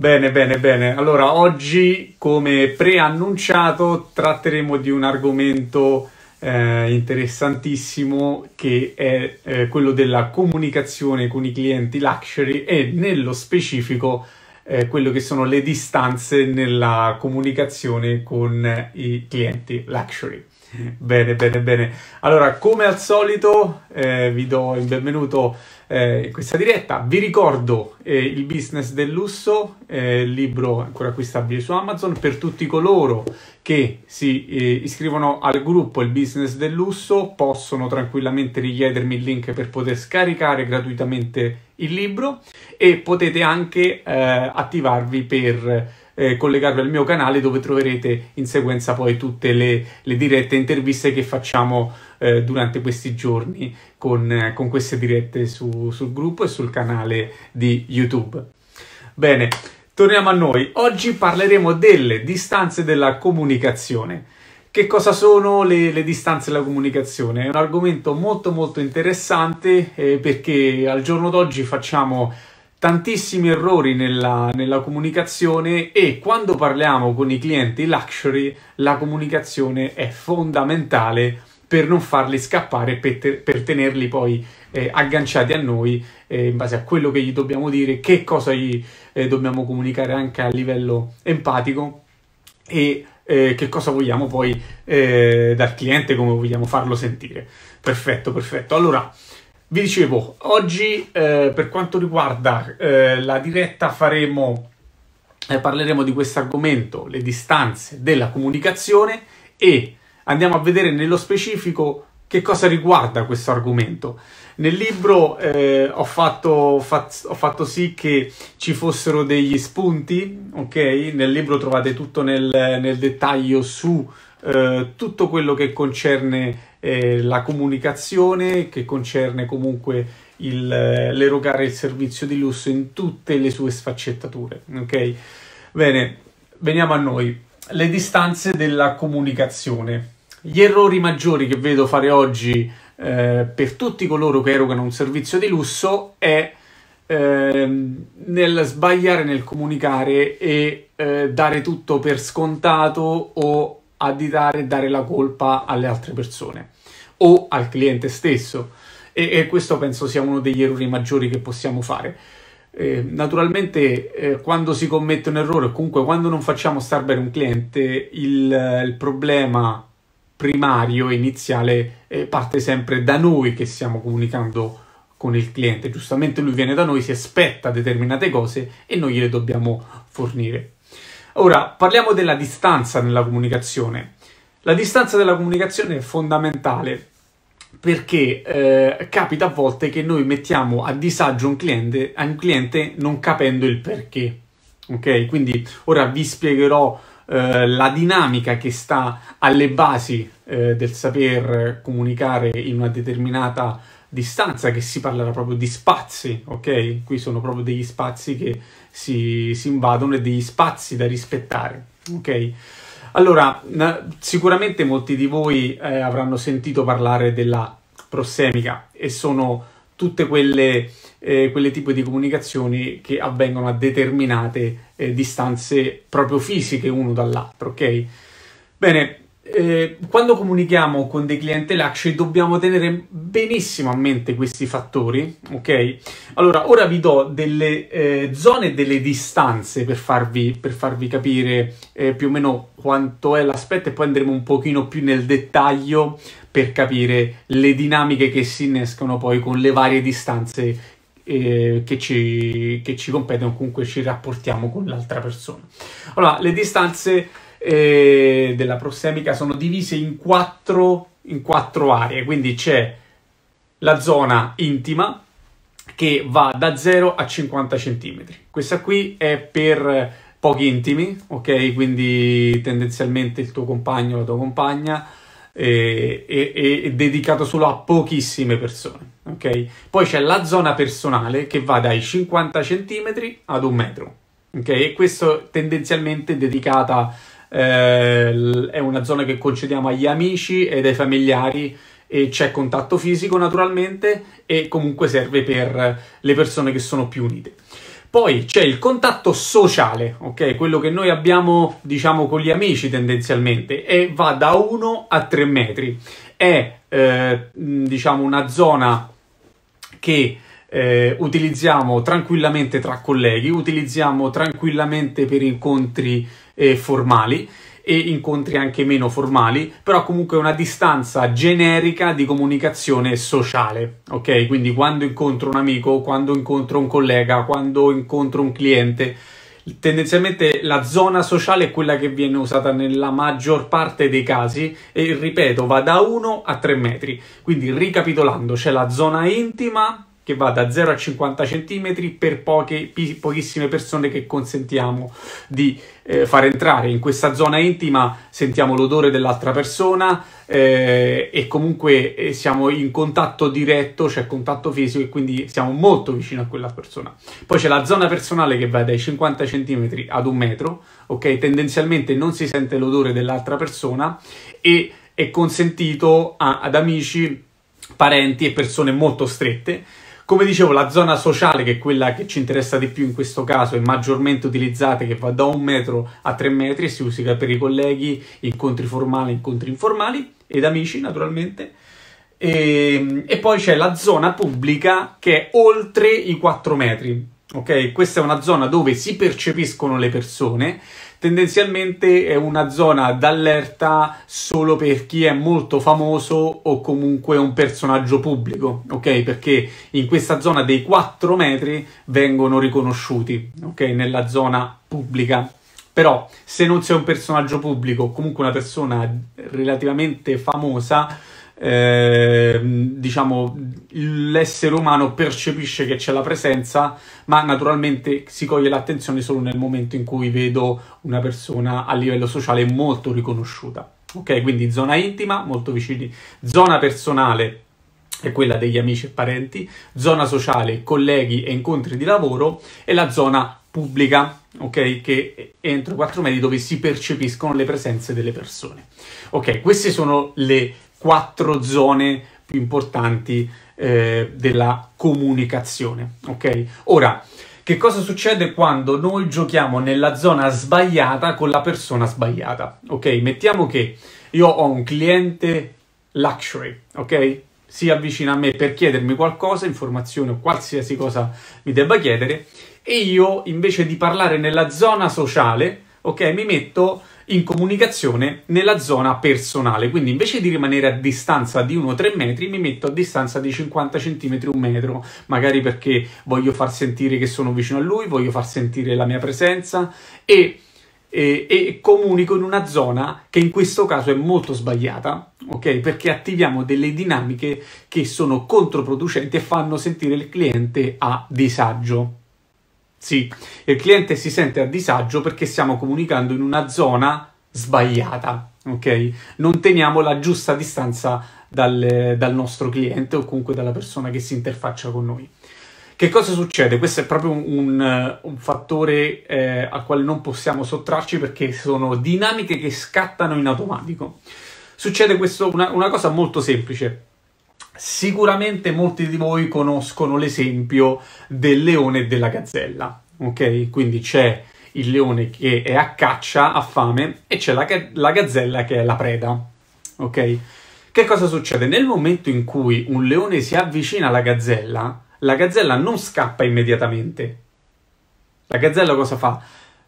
Bene, bene, bene. Allora, oggi, come preannunciato, tratteremo di un argomento eh, interessantissimo che è eh, quello della comunicazione con i clienti luxury e nello specifico eh, quello che sono le distanze nella comunicazione con eh, i clienti luxury. Bene, bene, bene. Allora, come al solito, eh, vi do il benvenuto eh, questa diretta. Vi ricordo eh, Il business del lusso, eh, libro ancora acquistabile su Amazon, per tutti coloro che si eh, iscrivono al gruppo Il business del lusso possono tranquillamente richiedermi il link per poter scaricare gratuitamente il libro e potete anche eh, attivarvi per eh, collegarvi al mio canale dove troverete in sequenza poi tutte le, le dirette interviste che facciamo eh, durante questi giorni con, eh, con queste dirette su, sul gruppo e sul canale di YouTube. Bene, torniamo a noi. Oggi parleremo delle distanze della comunicazione. Che cosa sono le, le, distanze della comunicazione? È un argomento molto molto interessante eh, perché al giorno d'oggi facciamo tantissimi errori nella, nella, comunicazione e quando parliamo con i clienti luxury la comunicazione è fondamentale per non farli scappare, per, te, per tenerli poi eh, agganciati a noi eh, in base a quello che gli dobbiamo dire, che cosa gli eh, dobbiamo comunicare anche a livello empatico e eh, che cosa vogliamo poi eh, dal cliente, come vogliamo farlo sentire. Perfetto, perfetto. Allora, vi dicevo, oggi eh, per quanto riguarda eh, la diretta faremo, eh, parleremo di questo argomento, le distanze della comunicazione e andiamo a vedere nello specifico che cosa riguarda questo argomento. Nel libro eh, ho fatto, ho, fatto, sì che ci fossero degli spunti, ok? Nel libro trovate tutto nel, nel dettaglio su eh, tutto quello che concerne eh, la comunicazione, che concerne comunque il, eh, l'erogare il servizio di lusso in tutte le sue sfaccettature. Ok? Bene, veniamo a noi. Le distanze della comunicazione. Gli errori maggiori che vedo fare oggi eh, per tutti coloro che erogano un servizio di lusso è ehm, nel sbagliare nel comunicare e eh, dare tutto per scontato o additare e dare la colpa alle altre persone o al cliente stesso. E, e questo penso sia uno degli errori maggiori che possiamo fare. Eh, naturalmente, eh, quando si commette un errore, o comunque quando non facciamo star bene un cliente, il, il problema primario e iniziale eh, parte sempre da noi che stiamo comunicando con il cliente. Giustamente lui viene da noi, si aspetta determinate cose e noi gliele dobbiamo fornire. Ora parliamo della distanza nella comunicazione. La distanza della comunicazione è fondamentale perché eh, capita a volte che noi mettiamo a disagio un cliente, un cliente non capendo il perché. Ok, quindi ora vi spiegherò eh, la dinamica che sta alle basi eh, del saper comunicare in una determinata distanza che si parlerà proprio di spazi, ok? Qui sono proprio degli spazi che si, si invadono e degli spazi da rispettare, ok? Allora, sicuramente molti di voi eh, avranno sentito parlare della prossemica e sono tutte quelle, eh, quelle tipi di comunicazioni che avvengono a determinate eh, distanze proprio fisiche uno dall'altro, ok? Bene, eh, quando comunichiamo con dei clienti LACCI dobbiamo tenere benissimo a mente questi fattori, ok? Allora, ora vi do delle eh, zone delle distanze per farvi, per farvi capire eh, più o meno quanto è l'aspetto e poi andremo un pochino più nel dettaglio per capire le dinamiche che si innescono poi con le varie distanze eh, che ci, che ci competono, comunque ci rapportiamo con l'altra persona. Allora, le distanze eh, della prossemica sono divise in quattro, in quattro aree, quindi c'è la zona intima che va da 0 a 50 cm. Questa qui è per pochi intimi, ok? Quindi tendenzialmente il tuo compagno o la tua compagna eh, è, è, dedicato solo a pochissime persone, ok? Poi c'è la zona personale che va dai 50 cm ad un metro, ok? E questo tendenzialmente è dedicata eh, è una zona che concediamo agli amici ed ai familiari e c'è contatto fisico naturalmente e comunque serve per le persone che sono più unite. Poi c'è il contatto sociale, ok? Quello che noi abbiamo, diciamo, con gli amici tendenzialmente e va da 1 a 3 metri. È, eh, diciamo, una zona che eh, utilizziamo tranquillamente tra colleghi, utilizziamo tranquillamente per incontri eh, formali e incontri anche meno formali, però comunque una distanza generica di comunicazione sociale, ok? Quindi quando incontro un amico, quando incontro un collega, quando incontro un cliente, tendenzialmente la zona sociale è quella che viene usata nella maggior parte dei casi e ripeto va da 1 a 3 metri quindi ricapitolando c'è la zona intima che va da 0 a 50 cm per poche, pochissime persone che consentiamo di eh, far entrare. In questa zona intima sentiamo l'odore dell'altra persona eh, e comunque eh, siamo in contatto diretto, c'è cioè contatto fisico e quindi siamo molto vicini a quella persona. Poi c'è la zona personale che va dai 50 cm ad un metro, ok? Tendenzialmente non si sente l'odore dell'altra persona e è consentito a, ad amici, parenti e persone molto strette come dicevo, la zona sociale, che è quella che ci interessa di più in questo caso, è maggiormente utilizzata, che va da un metro a tre metri, si usa per i colleghi, incontri formali, incontri informali ed amici naturalmente. E, ehm, e poi c'è la zona pubblica che è oltre i 4 metri. Ok, questa è una zona dove si percepiscono le persone, Tendenzialmente è una zona d'allerta solo per chi è molto famoso o comunque un personaggio pubblico, ok? Perché in questa zona dei 4 metri vengono riconosciuti, ok? Nella zona pubblica. Però se non sei un personaggio pubblico o comunque una persona relativamente famosa, eh, diciamo, l'essere umano percepisce che c'è la presenza, ma naturalmente si coglie l'attenzione solo nel momento in cui vedo una persona a livello sociale molto riconosciuta. Ok, quindi zona intima, molto vicini, zona personale è quella degli amici e parenti, zona sociale, colleghi e incontri di lavoro e la zona pubblica, ok? Che è entro i quattro metri dove si percepiscono le presenze delle persone. Ok, queste sono le quattro zone più importanti eh, della comunicazione. Ok? Ora, che cosa succede quando noi giochiamo nella zona sbagliata con la persona sbagliata? Ok? Mettiamo che io ho un cliente luxury, ok? Si avvicina a me per chiedermi qualcosa, informazione o qualsiasi cosa mi debba chiedere e io invece di parlare nella zona sociale, ok, mi metto in comunicazione nella zona personale. Quindi invece di rimanere a distanza di 1-3 metri, mi metto a distanza di 50 cm, 1 metro, magari perché voglio far sentire che sono vicino a lui, voglio far sentire la mia presenza e e, e, comunico in una zona che in questo caso è molto sbagliata, ok? Perché attiviamo delle dinamiche che sono controproducenti e fanno sentire il cliente a disagio. Sì, il cliente si sente a disagio perché stiamo comunicando in una zona sbagliata, ok? Non teniamo la giusta distanza dal, dal nostro cliente o comunque dalla persona che si interfaccia con noi. Che cosa succede? Questo è proprio un, un fattore eh, al quale non possiamo sottrarci perché sono dinamiche che scattano in automatico. Succede questo, una, una cosa molto semplice. Sicuramente molti di voi conoscono l'esempio del leone e della gazzella, ok? Quindi c'è il leone che è a caccia, a fame, e c'è la, la gazzella che è la preda, ok? Che cosa succede? Nel momento in cui un leone si avvicina alla gazzella, la gazzella non scappa immediatamente. La gazzella cosa fa?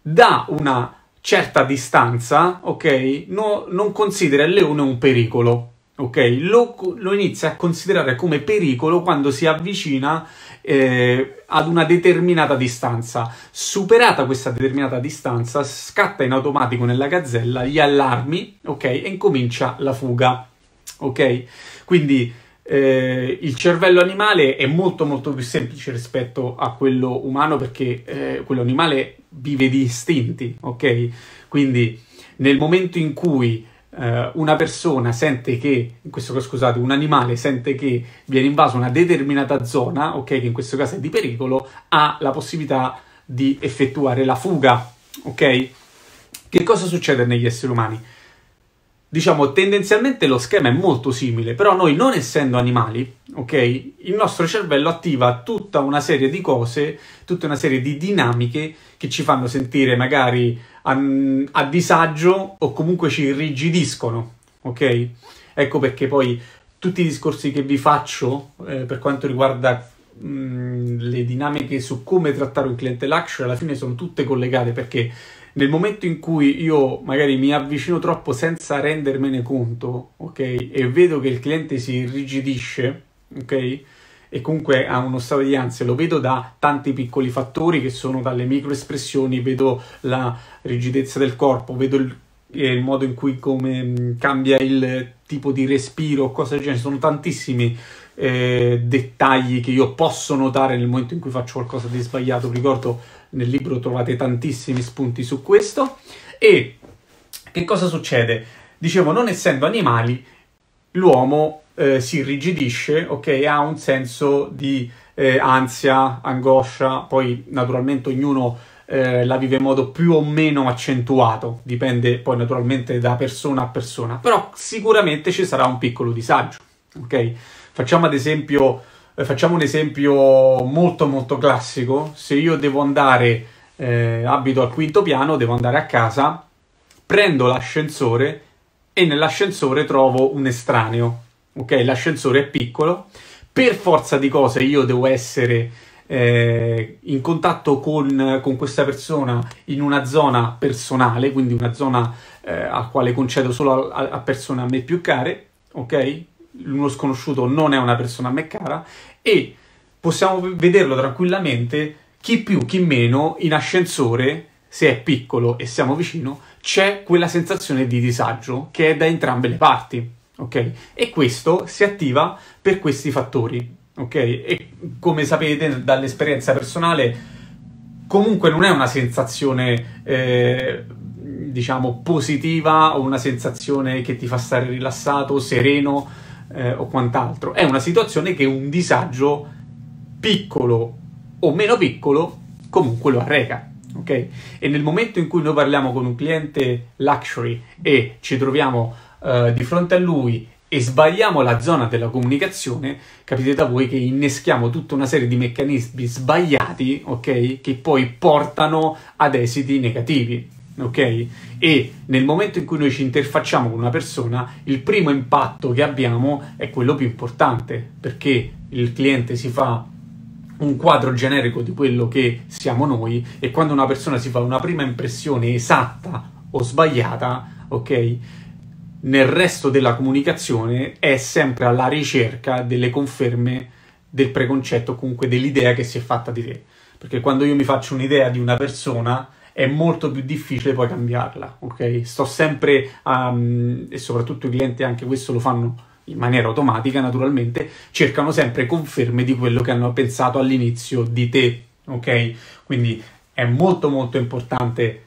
Da una certa distanza, ok? No, non considera il leone un pericolo, ok? Lo, lo, inizia a considerare come pericolo quando si avvicina eh, ad una determinata distanza. Superata questa determinata distanza, scatta in automatico nella gazzella gli allarmi, ok? E incomincia la fuga, ok? Quindi eh, il cervello animale è molto molto più semplice rispetto a quello umano perché eh, quello animale vive di istinti, ok? Quindi nel momento in cui eh, una persona sente che, in questo caso scusate, un animale sente che viene invaso una determinata zona, ok, che in questo caso è di pericolo, ha la possibilità di effettuare la fuga, ok? Che cosa succede negli esseri umani? diciamo, tendenzialmente lo schema è molto simile, però noi non essendo animali, ok, il nostro cervello attiva tutta una serie di cose, tutta una serie di dinamiche che ci fanno sentire magari a, a disagio o comunque ci irrigidiscono, ok? Ecco perché poi tutti i discorsi che vi faccio eh, per quanto riguarda mm, le dinamiche su come trattare un cliente luxury alla fine sono tutte collegate perché nel momento in cui io magari mi avvicino troppo senza rendermene conto, ok? E vedo che il cliente si irrigidisce, ok? E comunque ha uno stato di ansia, lo vedo da tanti piccoli fattori che sono dalle microespressioni, vedo la rigidezza del corpo, vedo il eh, il modo in cui come mm, cambia il tipo di respiro, cose del genere, sono tantissimi eh, dettagli che io posso notare nel momento in cui faccio qualcosa di sbagliato. Ricordo nel libro trovate tantissimi spunti su questo. E che cosa succede? Dicevo, non essendo animali, l'uomo eh, si irrigidisce, ok? Ha un senso di eh, ansia, angoscia, poi naturalmente ognuno eh, la vive in modo più o meno accentuato, dipende poi naturalmente da persona a persona, però sicuramente ci sarà un piccolo disagio, ok? Facciamo ad esempio eh, facciamo un esempio molto molto classico, se io devo andare, eh, abito al quinto piano, devo andare a casa, prendo l'ascensore e nell'ascensore trovo un estraneo, ok? L'ascensore è piccolo, per forza di cose io devo essere eh, in contatto con, con, questa persona in una zona personale, quindi una zona eh, a quale concedo solo a, a persone a me più care, ok? uno sconosciuto non è una persona a me cara e possiamo vederlo tranquillamente chi più chi meno in ascensore se è piccolo e siamo vicino c'è quella sensazione di disagio che è da entrambe le parti ok e questo si attiva per questi fattori ok e come sapete dall'esperienza personale comunque non è una sensazione eh, diciamo positiva o una sensazione che ti fa stare rilassato sereno eh, o quant'altro. È una situazione che un disagio piccolo o meno piccolo comunque lo arreca. Okay? E nel momento in cui noi parliamo con un cliente luxury e ci troviamo eh, di fronte a lui e sbagliamo la zona della comunicazione, capite da voi che inneschiamo tutta una serie di meccanismi sbagliati, ok? Che poi portano ad esiti negativi ok? E nel momento in cui noi ci interfacciamo con una persona, il primo impatto che abbiamo è quello più importante, perché il cliente si fa un quadro generico di quello che siamo noi e quando una persona si fa una prima impressione esatta o sbagliata, ok? Nel resto della comunicazione è sempre alla ricerca delle conferme del preconcetto, comunque dell'idea che si è fatta di te. Perché quando io mi faccio un'idea di una persona, è molto più difficile poi cambiarla, ok? Sto sempre, um, e soprattutto i clienti anche questo lo fanno in maniera automatica naturalmente, cercano sempre conferme di quello che hanno pensato all'inizio di te, ok? Quindi è molto molto importante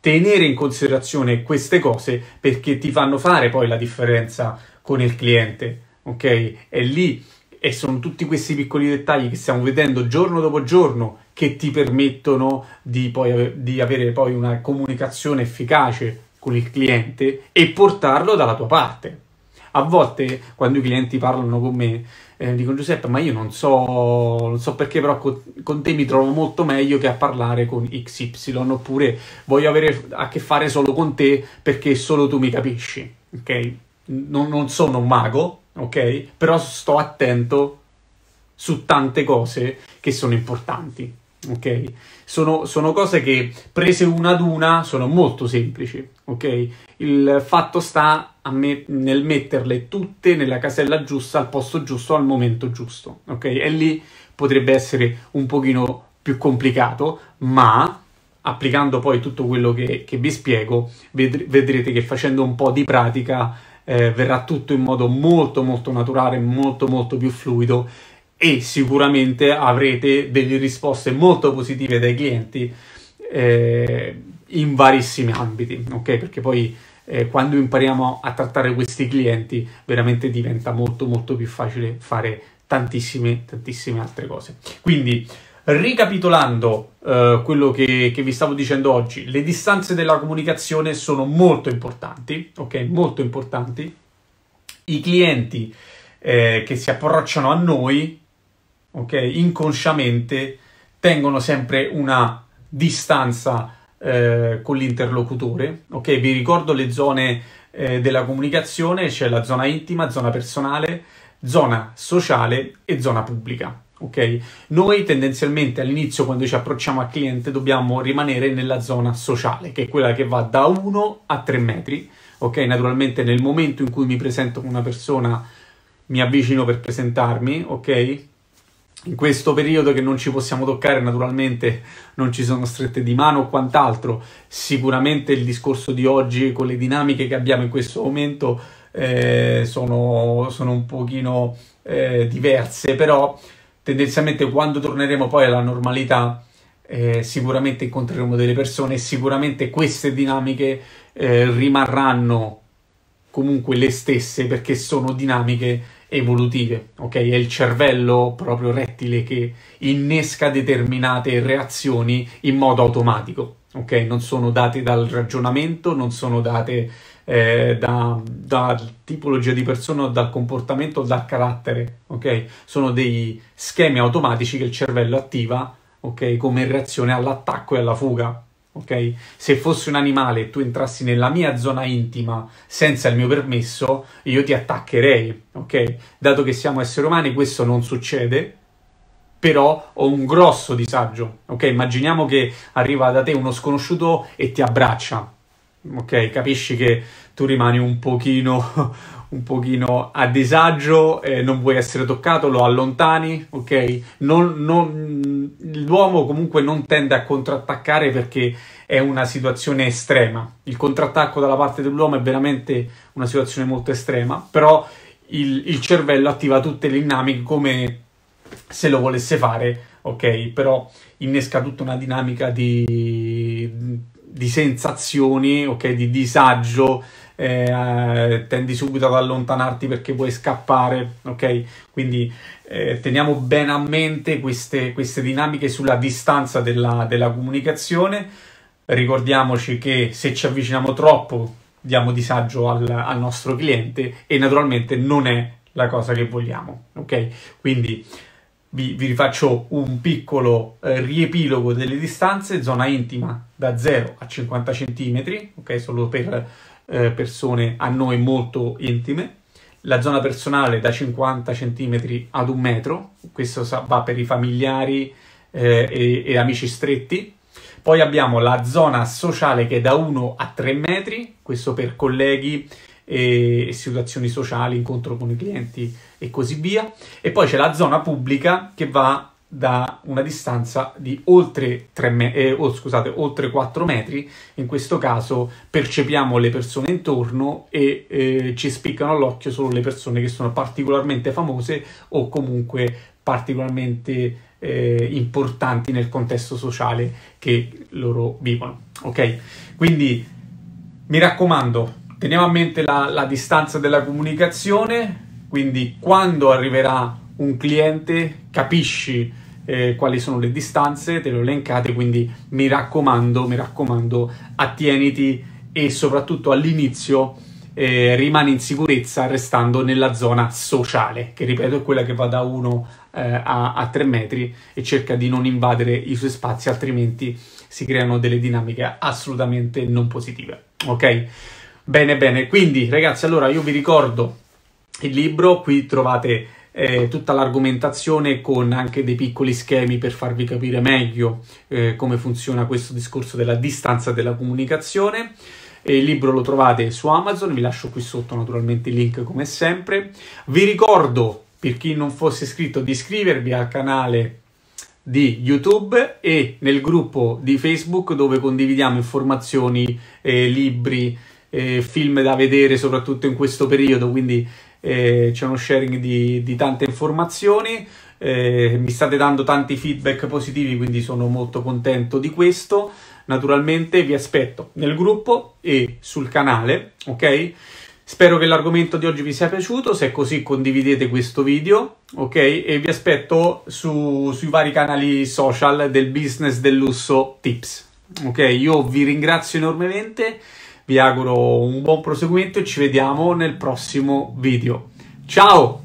tenere in considerazione queste cose perché ti fanno fare poi la differenza con il cliente, ok? È lì e sono tutti questi piccoli dettagli che stiamo vedendo giorno dopo giorno che ti permettono di, poi, di avere poi una comunicazione efficace con il cliente e portarlo dalla tua parte. A volte quando i clienti parlano con me eh, dicono Giuseppe ma io non so, non so perché però con, con, te mi trovo molto meglio che a parlare con XY oppure voglio avere a che fare solo con te perché solo tu mi capisci, ok? Non, non sono un mago, ok? Però sto attento su tante cose che sono importanti ok? Sono, sono, cose che prese una ad una sono molto semplici, ok? Il fatto sta me- nel metterle tutte nella casella giusta, al posto giusto, al momento giusto, ok? E lì potrebbe essere un pochino più complicato, ma applicando poi tutto quello che, che vi spiego, ved- vedrete che facendo un po' di pratica eh, verrà tutto in modo molto molto naturale, molto molto più fluido e sicuramente avrete delle risposte molto positive dai clienti eh, in varissimi ambiti, ok? Perché poi eh, quando impariamo a trattare questi clienti veramente diventa molto molto più facile fare tantissime tantissime altre cose. Quindi Ricapitolando eh, quello che, che, vi stavo dicendo oggi, le distanze della comunicazione sono molto importanti, ok? Molto importanti. I clienti eh, che si approcciano a noi okay, inconsciamente tengono sempre una distanza eh, con l'interlocutore. Ok, vi ricordo le zone eh, della comunicazione, c'è cioè la zona intima, zona personale, zona sociale e zona pubblica. Ok, noi tendenzialmente all'inizio quando ci approcciamo al cliente dobbiamo rimanere nella zona sociale, che è quella che va da 1 a 3 metri. Ok, naturalmente nel momento in cui mi presento con una persona mi avvicino per presentarmi, ok? in questo periodo che non ci possiamo toccare, naturalmente non ci sono strette di mano o quant'altro. Sicuramente il discorso di oggi con le dinamiche che abbiamo in questo momento eh, sono, sono, un pochino eh, diverse, però tendenzialmente quando torneremo poi alla normalità eh, sicuramente incontreremo delle persone e sicuramente queste dinamiche eh, rimarranno comunque le stesse perché sono dinamiche evolutive, ok? È il cervello proprio rettile che innesca determinate reazioni in modo automatico, ok? Non sono date dal ragionamento, non sono date eh, da, da, tipologia di persona, dal comportamento, dal carattere, ok? Sono dei schemi automatici che il cervello attiva, ok? Come reazione all'attacco e alla fuga, ok? Se fossi un animale e tu entrassi nella mia zona intima senza il mio permesso, io ti attaccherei, ok? Dato che siamo esseri umani, questo non succede, però ho un grosso disagio, ok? Immaginiamo che arriva da te uno sconosciuto e ti abbraccia, ok? Capisci che tu rimani un pochino un pochino a disagio, eh, non vuoi essere toccato, lo allontani, ok? Non, non, l'uomo comunque non tende a contrattaccare perché è una situazione estrema. Il contrattacco dalla parte dell'uomo è veramente una situazione molto estrema, però il, il cervello attiva tutte le dinamiche come se lo volesse fare, ok? Però innesca tutta una dinamica di, di sensazioni, ok? Di disagio eh, eh, tendi subito ad allontanarti perché vuoi scappare, ok? Quindi eh, teniamo bene a mente queste, queste dinamiche sulla distanza della, della comunicazione. Ricordiamoci che se ci avviciniamo troppo diamo disagio al, al, nostro cliente e naturalmente non è la cosa che vogliamo, ok? Quindi vi, vi rifaccio un piccolo eh, riepilogo delle distanze, zona intima da 0 a 50 cm, ok, solo per eh, persone a noi molto intime, la zona personale da 50 cm ad un metro, questo va per i familiari eh, e, e amici stretti, poi abbiamo la zona sociale che è da 1 a 3 metri, questo per colleghi eh, e situazioni sociali, incontro con i clienti, e così via. E poi c'è la zona pubblica che va da una distanza di oltre, 3 me- eh, oh, scusate, oltre 4 metri, in questo caso percepiamo le persone intorno e eh, ci spiccano all'occhio solo le persone che sono particolarmente famose o comunque particolarmente eh, importanti nel contesto sociale che loro vivono. Ok? Quindi mi raccomando, teniamo a mente la, la distanza della comunicazione, quindi quando arriverà un cliente capisci eh, quali sono le distanze, te le ho elencate, quindi mi raccomando, mi raccomando, attieniti e soprattutto all'inizio eh, rimani in sicurezza restando nella zona sociale, che ripeto è quella che va da 1 eh, a 3 metri e cerca di non invadere i suoi spazi, altrimenti si creano delle dinamiche assolutamente non positive. Ok? Bene, bene, quindi ragazzi, allora io vi ricordo il libro, qui trovate eh, tutta l'argomentazione con anche dei piccoli schemi per farvi capire meglio eh, come funziona questo discorso della distanza della comunicazione. il libro lo trovate su Amazon, vi lascio qui sotto naturalmente il link come sempre. Vi ricordo, per chi non fosse iscritto, di iscrivervi al canale di YouTube e nel gruppo di Facebook dove condividiamo informazioni, eh, libri, eh, film da vedere soprattutto in questo periodo, quindi eh, c'è uno sharing di, di tante informazioni, eh, mi state dando tanti feedback positivi, quindi sono molto contento di questo. Naturalmente vi aspetto nel gruppo e sul canale, ok? Spero che l'argomento di oggi vi sia piaciuto, se è così condividete questo video, ok? E vi aspetto su, sui vari canali social del business del lusso tips, ok? Io vi ringrazio enormemente vi auguro un buon proseguimento e ci vediamo nel prossimo video. Ciao!